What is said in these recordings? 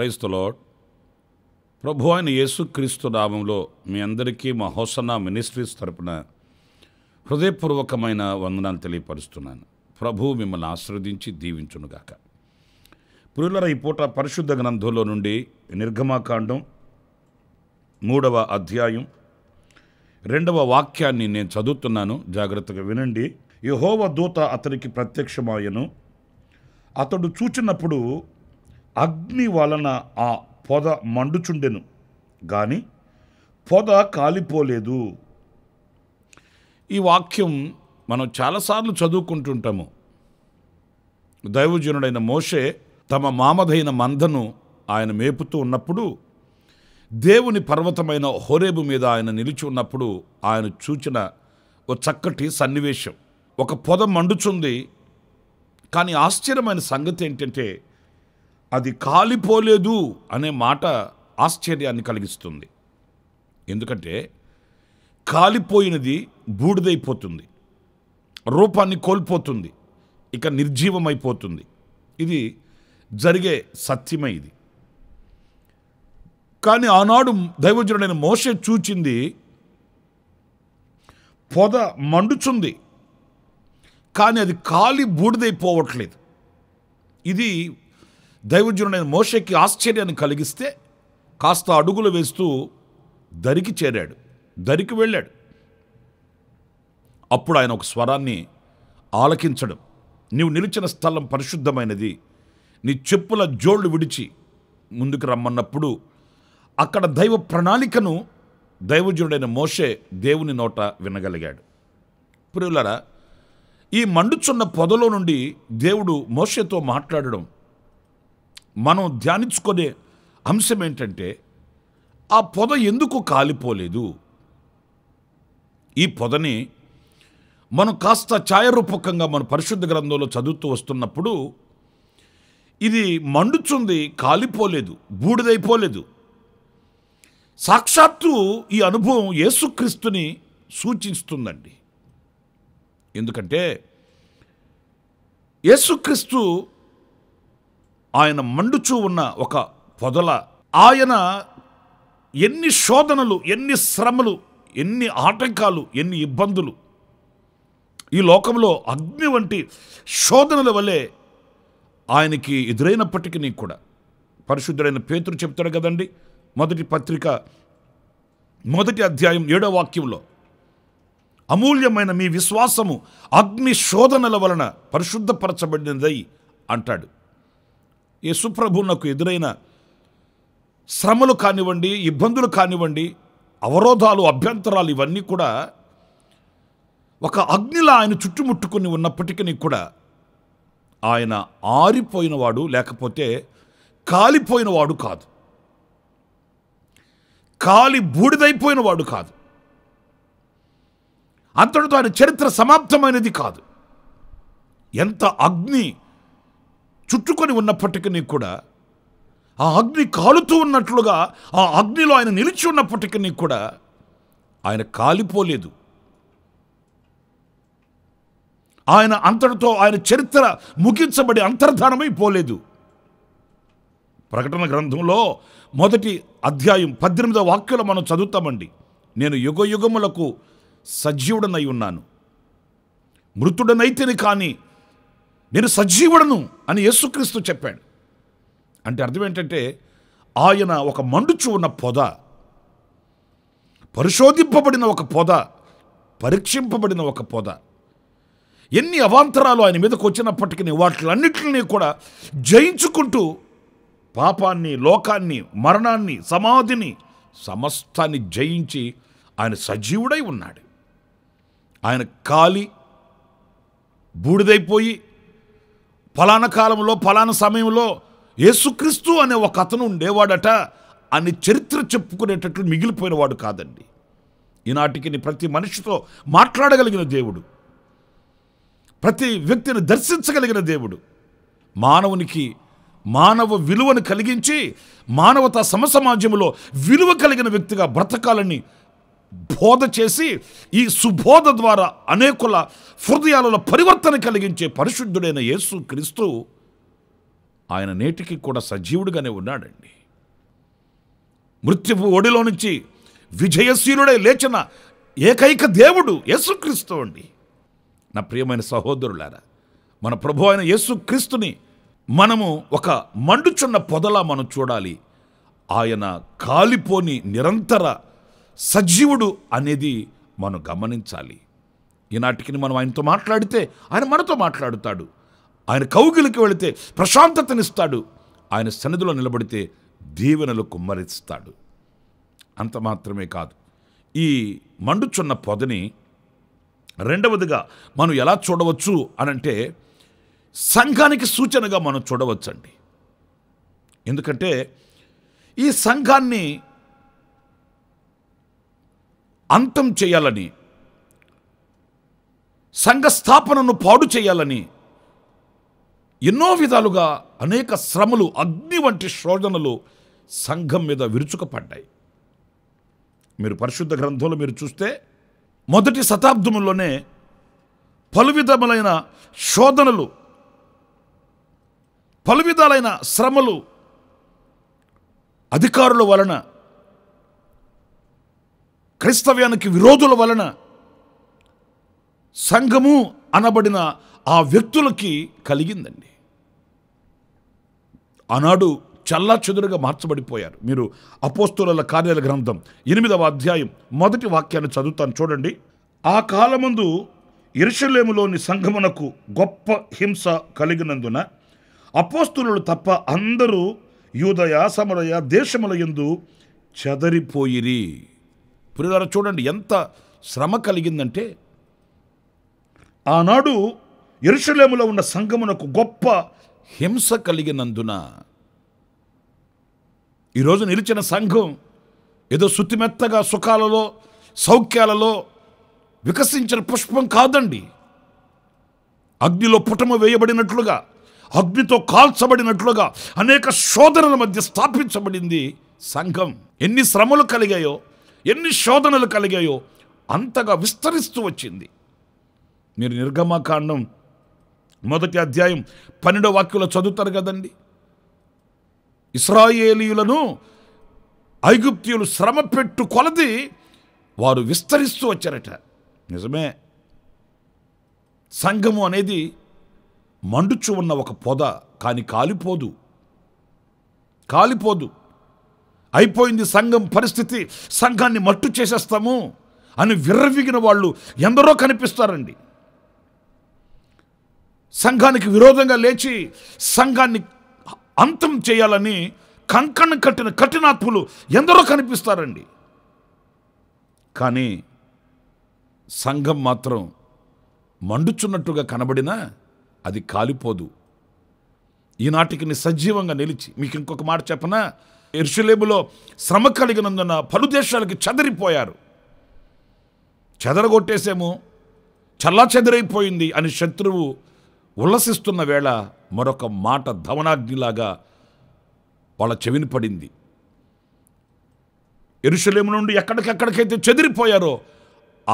క్రైస్తలాడ్ ప్రభు అయిన యేసుక్రీస్తు నామంలో మీ అందరికీ మా హోసనా మినిస్ట్రీస్ తరపున హృదయపూర్వకమైన వందనాలు తెలియపరుస్తున్నాను ప్రభు మిమ్మల్ని ఆశ్రవదించి దీవించునుగాక పురులర ఈ పూట పరిశుద్ధ గ్రంథంలో నుండి నిర్గమాకాండం మూడవ అధ్యాయం రెండవ వాక్యాన్ని నేను చదువుతున్నాను జాగ్రత్తగా వినండి యహోవ దూత అతనికి ప్రత్యక్షమాయను అతడు చూచినప్పుడు అగ్ని వలన ఆ పొద మండుచుండెను కానీ పొద కాలిపోలేదు ఈ వాక్యం మనం చాలాసార్లు చదువుకుంటుంటాము దైవజనుడైన మోషే తమ మామదైన మందను ఆయన మేపుతూ ఉన్నప్పుడు దేవుని పర్వతమైన హోరేబు మీద ఆయన నిలిచి ఉన్నప్పుడు ఆయన చూచిన ఓ చక్కటి సన్నివేశం ఒక పొద మండుచుంది కానీ ఆశ్చర్యమైన సంగతి ఏంటంటే అది కాలిపోలేదు అనే మాట ఆశ్చర్యాన్ని కలిగిస్తుంది ఎందుకంటే కాలిపోయినది బూడిదైపోతుంది రూపాన్ని కోల్పోతుంది ఇక నిర్జీవమైపోతుంది ఇది జరిగే సత్యమే ఇది కానీ ఆనాడు దైవజనుడైన మోస చూచింది పొద మండుచుంది కానీ అది కాలి బూడిదైపోవట్లేదు ఇది దైవజనుడైన మోషకి ఆశ్చర్యాన్ని కలిగిస్తే కాస్త అడుగులు వేస్తూ దరికి చేరాడు దరికి వెళ్ళాడు అప్పుడు ఆయన ఒక స్వరాన్ని ఆలకించడం నీవు నిలిచిన స్థలం పరిశుద్ధమైనది నీ చెప్పుల జోళ్లు విడిచి ముందుకు రమ్మన్నప్పుడు అక్కడ దైవ ప్రణాళికను దైవజుడైన మోషే దేవుని నోట వినగలిగాడు ప్రియులరా ఈ మండుచున్న పొదలో నుండి దేవుడు మోషేతో మాట్లాడడం మనం ధ్యానించుకునే అంశం ఏంటంటే ఆ పొద ఎందుకు కాలిపోలేదు ఈ పొదని మనం కాస్త ఛాయరూపకంగా మన పరిశుద్ధ గ్రంథంలో చదువుతూ వస్తున్నప్పుడు ఇది మండుచుంది కాలిపోలేదు బూడిదైపోలేదు సాక్షాత్తు ఈ అనుభవం యేసుక్రీస్తుని సూచిస్తుందండి ఎందుకంటే యేసుక్రీస్తు ఆయన మండుచూ ఉన్న ఒక పొదల ఆయన ఎన్ని శోధనలు ఎన్ని శ్రమలు ఎన్ని ఆటంకాలు ఎన్ని ఇబ్బందులు ఈ లోకంలో అగ్ని వంటి శోధనల వలె ఆయనకి ఎదురైనప్పటికీ కూడా పరిశుద్ధుడైన పేతురు చెప్తాడు కదండి మొదటి పత్రిక మొదటి అధ్యాయం ఏడో వాక్యంలో అమూల్యమైన మీ విశ్వాసము అగ్ని శోధనల వలన పరిశుద్ధపరచబడినదై అంటాడు యేసుప్రభునకు ఎదురైన శ్రమలు కానివ్వండి ఇబ్బందులు కానివ్వండి అవరోధాలు అభ్యంతరాలు ఇవన్నీ కూడా ఒక అగ్నిలా ఆయన చుట్టుముట్టుకుని ఉన్నప్పటికీ కూడా ఆయన ఆరిపోయినవాడు లేకపోతే కాలిపోయినవాడు కాదు కాలి బూడిదైపోయినవాడు కాదు అంతటితో ఆయన చరిత్ర సమాప్తమైనది కాదు ఎంత అగ్ని చుట్టుకొని ఉన్నప్పటికీ కూడా ఆ అగ్ని కాలుతూ ఉన్నట్లుగా ఆ అగ్నిలో ఆయన నిలిచి ఉన్నప్పటికీ కూడా ఆయన కాలిపోలేదు ఆయన అంతటితో ఆయన చరిత్ర ముగించబడి పోలేదు ప్రకటన గ్రంథంలో మొదటి అధ్యాయం పద్దెనిమిదో వాక్యలో మనం చదువుతామండి నేను యుగ యుగములకు సజీవుడనై ఉన్నాను మృతుడనైతేనే కానీ నేను సజీవుడను అని యేసుక్రీస్తు చెప్పాడు అంటే అర్థం ఏంటంటే ఆయన ఒక మండుచు ఉన్న పొద పరిశోధింపబడిన ఒక పొద పరీక్షింపబడిన ఒక పొద ఎన్ని అవాంతరాలు ఆయన మీదకు వచ్చినప్పటికీ వాటిలన్నింటినీ కూడా జయించుకుంటూ పాపాన్ని లోకాన్ని మరణాన్ని సమాధిని సమస్తాన్ని జయించి ఆయన సజీవుడై ఉన్నాడు ఆయన కాలి బూడిదైపోయి ఫలానా కాలంలో ఫలానా సమయంలో యేసుక్రీస్తు అనే ఒక అతను ఉండేవాడట అని చరిత్ర చెప్పుకునేటట్లు మిగిలిపోయినవాడు కాదండి ఈనాటికి ప్రతి మనిషితో మాట్లాడగలిగిన దేవుడు ప్రతి వ్యక్తిని దర్శించగలిగిన దేవుడు మానవునికి మానవ విలువను కలిగించి మానవత సమసమాజంలో విలువ కలిగిన వ్యక్తిగా బ్రతకాలని బోధ చేసి ఈ సుబోధ ద్వారా అనేకుల హృదయాలలో పరివర్తన కలిగించే పరిశుద్ధుడైన యేసు క్రీస్తు ఆయన నేటికి కూడా సజీవుడిగానే ఉన్నాడండి మృత్యుపు ఒడిలో నుంచి విజయశీలుడై లేచిన ఏకైక దేవుడు యేసుక్రీస్తు అండి నా ప్రియమైన సహోదరులారా మన ప్రభు అయిన యేసుక్రీస్తుని మనము ఒక మండుచున్న పొదలా మనం చూడాలి ఆయన కాలిపోని నిరంతర సజీవుడు అనేది మనం గమనించాలి ఈనాటికి మనం ఆయనతో మాట్లాడితే ఆయన మనతో మాట్లాడుతాడు ఆయన కౌగిలికి వెళితే ప్రశాంతతనిస్తాడు ఆయన సన్నిధిలో నిలబడితే దీవెనలు కుమ్మరిస్తాడు అంత మాత్రమే కాదు ఈ మండుచున్న పొదని రెండవదిగా మనం ఎలా చూడవచ్చు అనంటే సంఘానికి సూచనగా మనం చూడవచ్చండి ఎందుకంటే ఈ సంఘాన్ని అంతం చేయాలని సంఘస్థాపనను పాడు చేయాలని ఎన్నో విధాలుగా అనేక శ్రమలు అగ్ని వంటి శోధనలు సంఘం మీద విరుచుకపడ్డాయి మీరు పరిశుద్ధ గ్రంథంలో మీరు చూస్తే మొదటి శతాబ్దంలోనే పలు విధములైన శోధనలు పలు విధాలైన శ్రమలు అధికారుల వలన క్రైస్తవ్యానికి విరోధుల వలన సంఘము అనబడిన ఆ వ్యక్తులకి కలిగిందండి ఆనాడు చల్లా చెదురుగా మార్చబడిపోయారు మీరు అపోస్తుల కార్యాల గ్రంథం ఎనిమిదవ అధ్యాయం మొదటి వాక్యాన్ని చదువుతాను చూడండి ఆ కాలముందు ఇరుషలేములోని సంఘమునకు గొప్ప హింస కలిగినందున అపోస్తులు తప్ప అందరూ యూదయ సమరయ దేశముల ఎందు చెదరిపోయిరి పురివారు చూడండి ఎంత శ్రమ కలిగిందంటే ఆనాడు ఎరుషలేములో ఉన్న సంఘమునకు గొప్ప హింస కలిగినందున ఈరోజు నిలిచిన సంఘం ఏదో శుతిమెత్తగా సుఖాలలో సౌఖ్యాలలో వికసించిన పుష్పం కాదండి అగ్నిలో పుటము వేయబడినట్లుగా అగ్నితో కాల్చబడినట్లుగా అనేక శోధనల మధ్య స్థాపించబడింది సంఘం ఎన్ని శ్రమలు కలిగాయో ఎన్ని శోధనలు కలిగాయో అంతగా విస్తరిస్తూ వచ్చింది మీరు నిర్గమకాండం మొదటి అధ్యాయం పన్నెండో వాక్యంలో చదువుతారు కదండి ఇస్రాయేలీయులను ఐగుప్తియులు శ్రమ పెట్టు కొలది వారు విస్తరిస్తూ వచ్చారట నిజమే సంఘము అనేది మండుచు ఉన్న ఒక పొద కానీ కాలిపోదు కాలిపోదు అయిపోయింది సంఘం పరిస్థితి సంఘాన్ని మట్టు చేసేస్తాము అని విర్రవిగిన వాళ్ళు ఎందరో కనిపిస్తారండి సంఘానికి విరోధంగా లేచి సంఘాన్ని అంతం చేయాలని కంకణం కట్టిన కఠినాత్ములు ఎందరో కనిపిస్తారండి కానీ సంఘం మాత్రం మండుచున్నట్టుగా కనబడినా అది కాలిపోదు ఈనాటికి సజీవంగా నిలిచి మీకు ఇంకొక మాట చెప్పనా ఎర్షులేములో శ్రమ కలిగినందున పలు దేశాలకి చెదరిపోయారు చెదరగొట్టేసేమో చల్లా చెదరైపోయింది అని శత్రువు ఉల్లసిస్తున్న వేళ మరొక మాట ధవనాగ్నిలాగా వాళ్ళ చెవిని పడింది ఎరుషలేము నుండి ఎక్కడికెక్కడికైతే చెదిరిపోయారో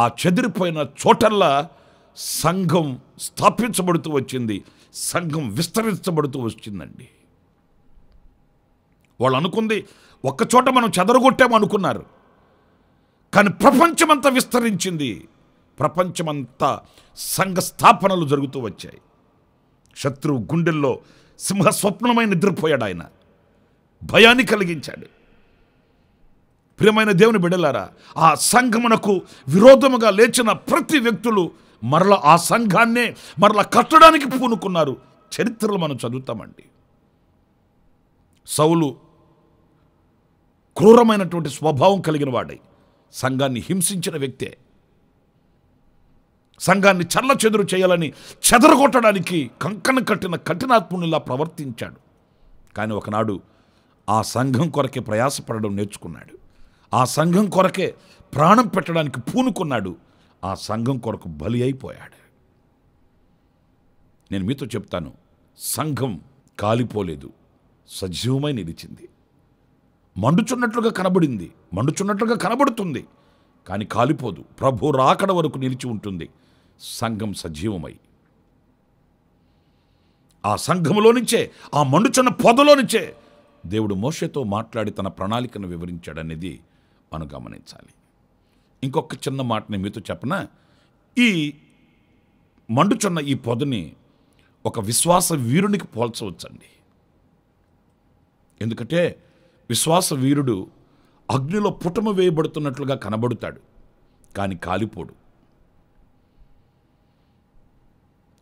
ఆ చెదిరిపోయిన చోటల్లా సంఘం స్థాపించబడుతూ వచ్చింది సంఘం విస్తరించబడుతూ వచ్చిందండి వాళ్ళు అనుకుంది ఒక్కచోట మనం చెదరగొట్టామనుకున్నారు కానీ ప్రపంచమంతా విస్తరించింది ప్రపంచమంతా సంఘ స్థాపనలు జరుగుతూ వచ్చాయి శత్రువు గుండెల్లో సింహ స్వప్నమై నిద్రపోయాడు ఆయన భయాన్ని కలిగించాడు ప్రియమైన దేవుని బిడలారా ఆ సంఘమునకు విరోధముగా లేచిన ప్రతి వ్యక్తులు మరల ఆ సంఘాన్నే మరల కట్టడానికి పూనుకున్నారు చరిత్రలు మనం చదువుతామండి సౌలు క్రూరమైనటువంటి స్వభావం కలిగిన వాడై సంఘాన్ని హింసించిన వ్యక్తే సంఘాన్ని చల్ల చెదురు చేయాలని చెదరగొట్టడానికి కంకణ కట్టిన కఠినాత్మునిలా ప్రవర్తించాడు కానీ ఒకనాడు ఆ సంఘం కొరకే ప్రయాసపడడం నేర్చుకున్నాడు ఆ సంఘం కొరకే ప్రాణం పెట్టడానికి పూనుకున్నాడు ఆ సంఘం కొరకు బలి అయిపోయాడు నేను మీతో చెప్తాను సంఘం కాలిపోలేదు సజీవమై నిలిచింది మండుచున్నట్లుగా కనబడింది మండుచున్నట్లుగా కనబడుతుంది కానీ కాలిపోదు ప్రభు రాకడ వరకు నిలిచి ఉంటుంది సంఘం సజీవమై ఆ సంఘములో నుంచే ఆ మండుచున్న పొదలో నుంచే దేవుడు మోషతో మాట్లాడి తన ప్రణాళికను వివరించాడనేది మనం గమనించాలి ఇంకొక చిన్న మాటని మీతో చెప్పన ఈ మండుచున్న ఈ పొదని ఒక విశ్వాస వీరునికి పోల్చవచ్చండి ఎందుకంటే విశ్వాస వీరుడు అగ్నిలో పుటమ వేయబడుతున్నట్లుగా కనబడుతాడు కానీ కాలిపోడు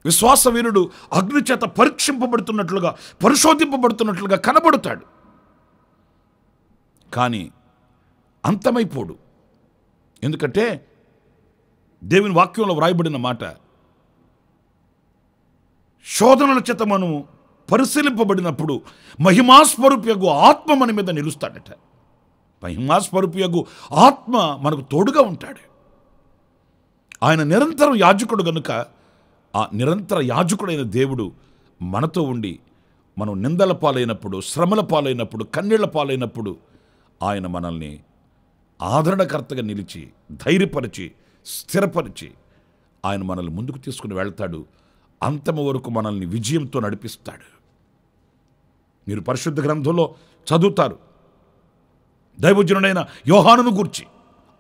విశ్వాస వీరుడు అగ్ని చేత పరీక్షింపబడుతున్నట్లుగా పరిశోధింపబడుతున్నట్లుగా కనబడుతాడు కానీ అంతమైపోడు ఎందుకంటే దేవుని వాక్యంలో వ్రాయబడిన మాట శోధనల చేత మనము పరిశీలింపబడినప్పుడు మహిమాస్వరూప్యగు ఆత్మ మన మీద నిలుస్తాడట మహిమాస్వరూప్యగు ఆత్మ మనకు తోడుగా ఉంటాడు ఆయన నిరంతరం యాజకుడు గనుక ఆ నిరంతర యాజకుడైన దేవుడు మనతో ఉండి మనం నిందల పాలైనప్పుడు శ్రమల పాలైనప్పుడు కన్నీళ్ల పాలైనప్పుడు ఆయన మనల్ని ఆదరణకర్తగా నిలిచి ధైర్యపరిచి స్థిరపరిచి ఆయన మనల్ని ముందుకు తీసుకుని వెళ్తాడు అంతమ వరకు మనల్ని విజయంతో నడిపిస్తాడు మీరు పరిశుద్ధ గ్రంథంలో చదువుతారు దైవజనుడైన యోహానును గూర్చి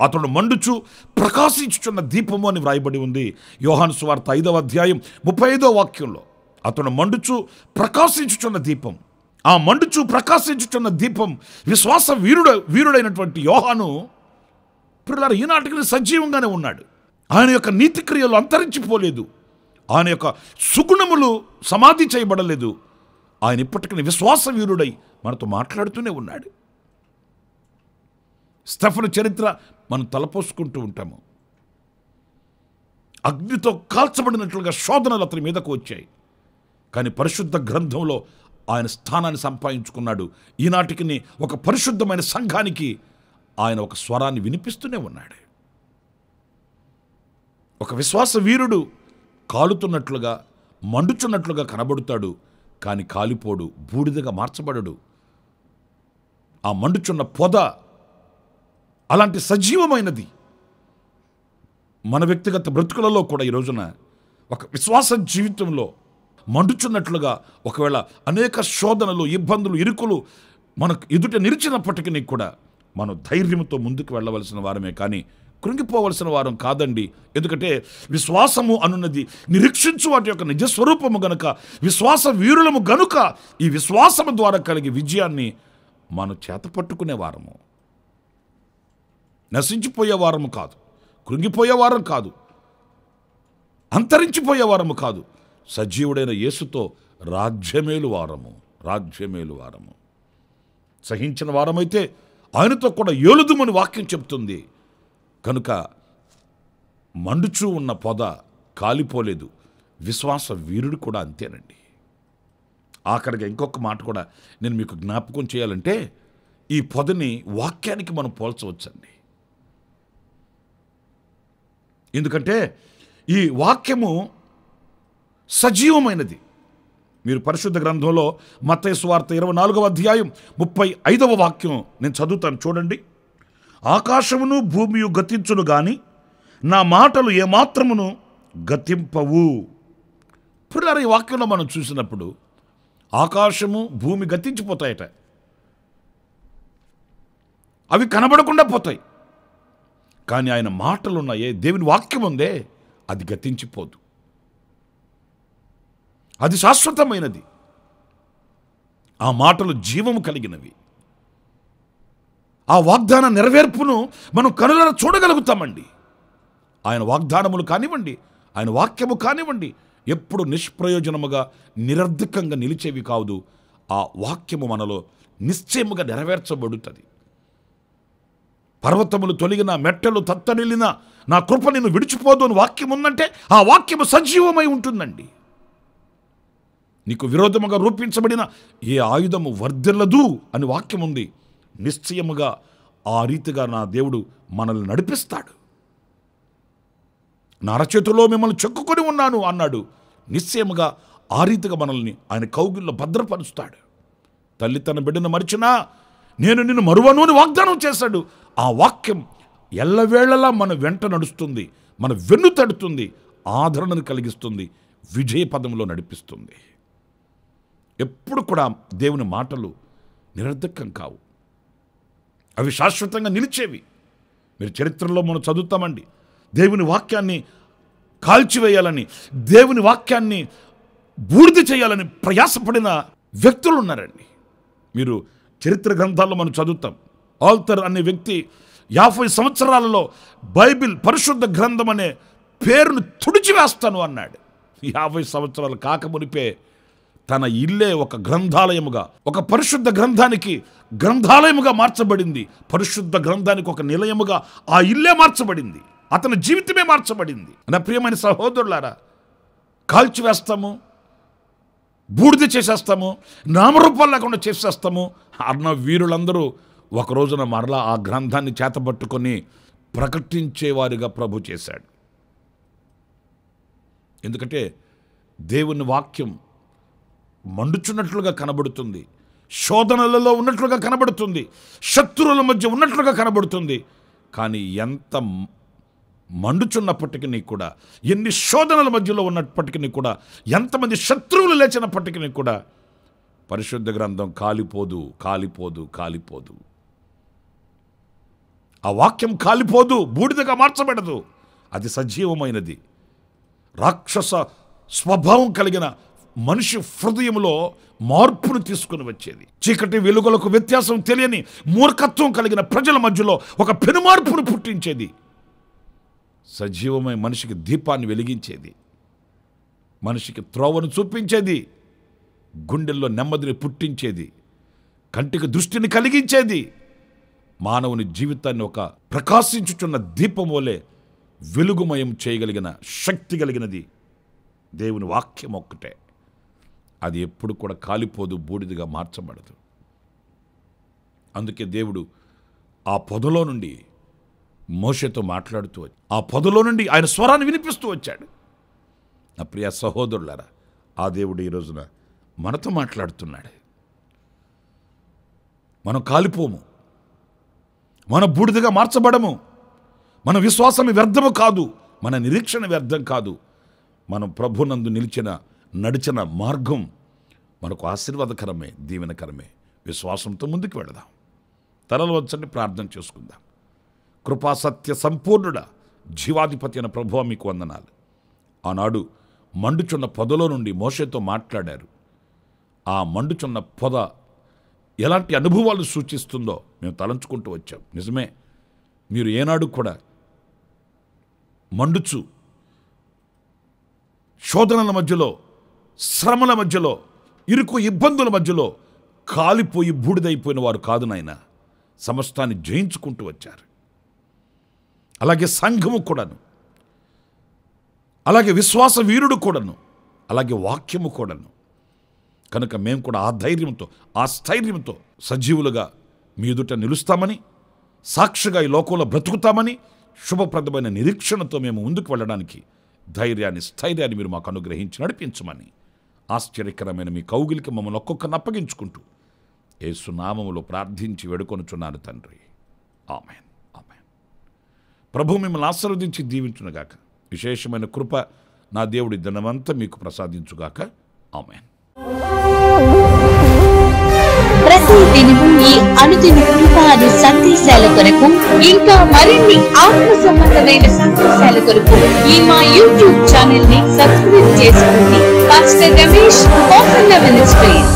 అతడు మండుచు ప్రకాశించుచున్న దీపము అని వ్రాయబడి ఉంది యోహాను సువార్త ఐదవ అధ్యాయం ముప్పై ఐదో వాక్యంలో అతను మండుచు ప్రకాశించుచున్న దీపం ఆ మండుచు ప్రకాశించుచున్న దీపం విశ్వాస వీరుడు వీరుడైనటువంటి యోహాను పిల్లలు ఈనాటికి సజీవంగానే ఉన్నాడు ఆయన యొక్క నీతిక్రియలు అంతరించిపోలేదు ఆయన యొక్క సుగుణములు సమాధి చేయబడలేదు ఆయన ఇప్పటికీ విశ్వాస వీరుడై మనతో మాట్లాడుతూనే ఉన్నాడు స్టెఫను చరిత్ర మనం తలపోసుకుంటూ ఉంటాము అగ్నితో కాల్చబడినట్లుగా శోధనలు అతని మీదకు వచ్చాయి కానీ పరిశుద్ధ గ్రంథంలో ఆయన స్థానాన్ని సంపాదించుకున్నాడు ఈనాటికి ఒక పరిశుద్ధమైన సంఘానికి ఆయన ఒక స్వరాన్ని వినిపిస్తూనే ఉన్నాడు ఒక విశ్వాస వీరుడు కాలుతున్నట్లుగా మండుచున్నట్లుగా కనబడుతాడు కానీ కాలిపోడు బూడిదగా మార్చబడడు ఆ మండుచున్న పొద అలాంటి సజీవమైనది మన వ్యక్తిగత బ్రతుకులలో కూడా ఈ రోజున ఒక విశ్వాస జీవితంలో మండుచున్నట్లుగా ఒకవేళ అనేక శోధనలు ఇబ్బందులు ఇరుకులు మనకు ఎదుట నిలిచినప్పటికీ కూడా మనం ధైర్యంతో ముందుకు వెళ్ళవలసిన వారమే కానీ కృంగిపోవలసిన వారం కాదండి ఎందుకంటే విశ్వాసము అనున్నది నిరీక్షించు వాటి యొక్క నిజస్వరూపము గనుక విశ్వాస వీరులము గనుక ఈ విశ్వాసము ద్వారా కలిగే విజయాన్ని మనం చేత పట్టుకునే వారము నశించిపోయే వారము కాదు కృంగిపోయే వారం కాదు అంతరించిపోయే వారము కాదు సజీవుడైన యేసుతో రాజ్యమేలు వారము రాజ్యమేలు వారము సహించిన వారమైతే ఆయనతో కూడా ఏలుదుమని వాక్యం చెప్తుంది కనుక మండుచూ ఉన్న పొద కాలిపోలేదు విశ్వాస వీరుడు కూడా అంతేనండి ఆఖరిగా ఇంకొక మాట కూడా నేను మీకు జ్ఞాపకం చేయాలంటే ఈ పొదని వాక్యానికి మనం పోల్చవచ్చండి ఎందుకంటే ఈ వాక్యము సజీవమైనది మీరు పరిశుద్ధ గ్రంథంలో మత్తయ ఇరవై నాలుగవ అధ్యాయం ముప్పై ఐదవ వాక్యం నేను చదువుతాను చూడండి ఆకాశమును భూమియు గతించును గాని నా మాటలు ఏమాత్రమును గతింపవు ఇప్పుడు ఈ వాక్యంలో మనం చూసినప్పుడు ఆకాశము భూమి గతించిపోతాయట అవి కనబడకుండా పోతాయి కానీ ఆయన మాటలు ఉన్నాయే దేవుని వాక్యం ఉందే అది గతించిపోదు అది శాశ్వతమైనది ఆ మాటలు జీవము కలిగినవి ఆ వాగ్దాన నెరవేర్పును మనం కనులను చూడగలుగుతామండి ఆయన వాగ్దానములు కానివ్వండి ఆయన వాక్యము కానివ్వండి ఎప్పుడు నిష్ప్రయోజనముగా నిరర్ధకంగా నిలిచేవి కాదు ఆ వాక్యము మనలో నిశ్చయముగా నెరవేర్చబడుతుంది పర్వతములు తొలిగిన మెట్టలు తత్తనిల్లిన నా కృప నేను విడిచిపోదు అని వాక్యం ఉందంటే ఆ వాక్యము సజీవమై ఉంటుందండి నీకు విరోధముగా రూపించబడిన ఏ ఆయుధము వర్ధిల్లదు అని వాక్యం ఉంది నిశ్చయముగా ఆ రీతిగా నా దేవుడు మనల్ని నడిపిస్తాడు నరచేతుల్లో మిమ్మల్ని చెక్కుకొని ఉన్నాను అన్నాడు నిశ్చయముగా ఆ రీతిగా మనల్ని ఆయన కౌగిల్లో భద్రపరుస్తాడు తల్లి తన బిడ్డను మరిచినా నేను నిన్ను మరువను అని వాగ్దానం చేశాడు ఆ వాక్యం ఎల్లవేళలా మన వెంట నడుస్తుంది మన వెన్ను తడుతుంది ఆదరణను కలిగిస్తుంది విజయ పదంలో నడిపిస్తుంది ఎప్పుడు కూడా దేవుని మాటలు నిరర్ధకం కావు అవి శాశ్వతంగా నిలిచేవి మీరు చరిత్రలో మనం చదువుతామండి దేవుని వాక్యాన్ని కాల్చివేయాలని దేవుని వాక్యాన్ని బూడిద చేయాలని ప్రయాసపడిన వ్యక్తులు ఉన్నారండి మీరు చరిత్ర గ్రంథాల్లో మనం చదువుతాం ఆల్తర్ అనే వ్యక్తి యాభై సంవత్సరాలలో బైబిల్ పరిశుద్ధ గ్రంథం అనే పేరును తుడిచివేస్తాను అన్నాడు యాభై సంవత్సరాలు కాకమునిపే తన ఇల్లే ఒక గ్రంథాలయముగా ఒక పరిశుద్ధ గ్రంథానికి గ్రంథాలయముగా మార్చబడింది పరిశుద్ధ గ్రంథానికి ఒక నిలయముగా ఆ ఇల్లే మార్చబడింది అతని జీవితమే మార్చబడింది నా ప్రియమైన సహోదరులారా కాల్చివేస్తాము బూడిద చేసేస్తాము నామరూపాలు లేకుండా చేసేస్తాము అన్న వీరులందరూ ఒక రోజున మరలా ఆ గ్రంథాన్ని చేతబట్టుకొని ప్రకటించేవారిగా ప్రభు చేశాడు ఎందుకంటే దేవుని వాక్యం మండుచున్నట్లుగా కనబడుతుంది శోధనలలో ఉన్నట్లుగా కనబడుతుంది శత్రువుల మధ్య ఉన్నట్లుగా కనబడుతుంది కానీ ఎంత మండుచున్నప్పటికీ కూడా ఎన్ని శోధనల మధ్యలో ఉన్నప్పటికీ కూడా ఎంతమంది శత్రువులు లేచినప్పటికీ కూడా పరిశుద్ధ గ్రంథం కాలిపోదు కాలిపోదు కాలిపోదు ఆ వాక్యం కాలిపోదు బూడిదగా మార్చబడదు అది సజీవమైనది రాక్షస స్వభావం కలిగిన మనిషి హృదయంలో మార్పును తీసుకుని వచ్చేది చీకటి వెలుగులకు వ్యత్యాసం తెలియని మూర్ఖత్వం కలిగిన ప్రజల మధ్యలో ఒక పెనుమార్పును పుట్టించేది సజీవమై మనిషికి దీపాన్ని వెలిగించేది మనిషికి త్రోవను చూపించేది గుండెల్లో నెమ్మదిని పుట్టించేది కంటికి దృష్టిని కలిగించేది మానవుని జీవితాన్ని ఒక ప్రకాశించుచున్న దీపమోలే వెలుగుమయం చేయగలిగిన శక్తి కలిగినది దేవుని వాక్యం ఒక్కటే అది ఎప్పుడు కూడా కాలిపోదు బూడిదగా మార్చబడదు అందుకే దేవుడు ఆ పొదలో నుండి మోషతో మాట్లాడుతూ ఆ పొదలో నుండి ఆయన స్వరాన్ని వినిపిస్తూ వచ్చాడు నా ప్రియ సహోదరులారా ఆ దేవుడు ఈరోజున మనతో మాట్లాడుతున్నాడు మనం కాలిపోము మన బూడిదగా మార్చబడము మన విశ్వాసం వ్యర్థము కాదు మన నిరీక్షణ వ్యర్థం కాదు మనం ప్రభునందు నిలిచిన నడిచిన మార్గం మనకు ఆశీర్వాదకరమే దీవెనకరమే విశ్వాసంతో ముందుకు వెళదాం తలలు వచ్చండి ప్రార్థన చేసుకుందాం కృపాసత్య సంపూర్ణుడ జీవాధిపతి అయిన ప్రభువ మీకు వందనాలు ఆనాడు మండుచున్న పొదలో నుండి మోషతో మాట్లాడారు ఆ మండుచున్న పొద ఎలాంటి అనుభవాలు సూచిస్తుందో మేము తలంచుకుంటూ వచ్చాం నిజమే మీరు ఏనాడు కూడా మండుచు శోధనల మధ్యలో శ్రమల మధ్యలో ఇరుకు ఇబ్బందుల మధ్యలో కాలిపోయి బూడిదైపోయిన వారు కాదు నాయన సమస్తాన్ని జయించుకుంటూ వచ్చారు అలాగే సంఘము కూడాను అలాగే విశ్వాస వీరుడు కూడాను అలాగే వాక్యము కూడాను కనుక మేము కూడా ఆ ధైర్యంతో ఆ స్థైర్యంతో సజీవులుగా మీ ఎదుట నిలుస్తామని సాక్షిగా ఈ లోకంలో బ్రతుకుతామని శుభప్రదమైన నిరీక్షణతో మేము ముందుకు వెళ్ళడానికి ధైర్యాన్ని స్థైర్యాన్ని మీరు మాకు అనుగ్రహించి నడిపించమని ఆశ్చర్యకరమైన మీ కౌగిలికి మమ్మల్ని ఒక్కొక్కరిని అప్పగించుకుంటూ ఏసునామములో ప్రార్థించి వేడుకొనుచున్నాను తండ్రి ఆమెన్ ఆమెన్ ప్రభు మిమ్మల్ని ఆశీర్వదించి దీవించునగాక విశేషమైన కృప నా దేవుడి దినమంతా మీకు ప్రసాదించుగాక ఆమెన్ ప్రతి అనుదిన కృప సందేశాల కొరకు ఇంకా మరిన్ని ఆత్మ సంబంధమైన సందేశాల కొరకు ఈ మా యూట్యూబ్ ఛానల్ ని సబ్స్క్రైబ్ చేసుకోండి పాస్టర్ రమేష్ మినిస్ట్రీస్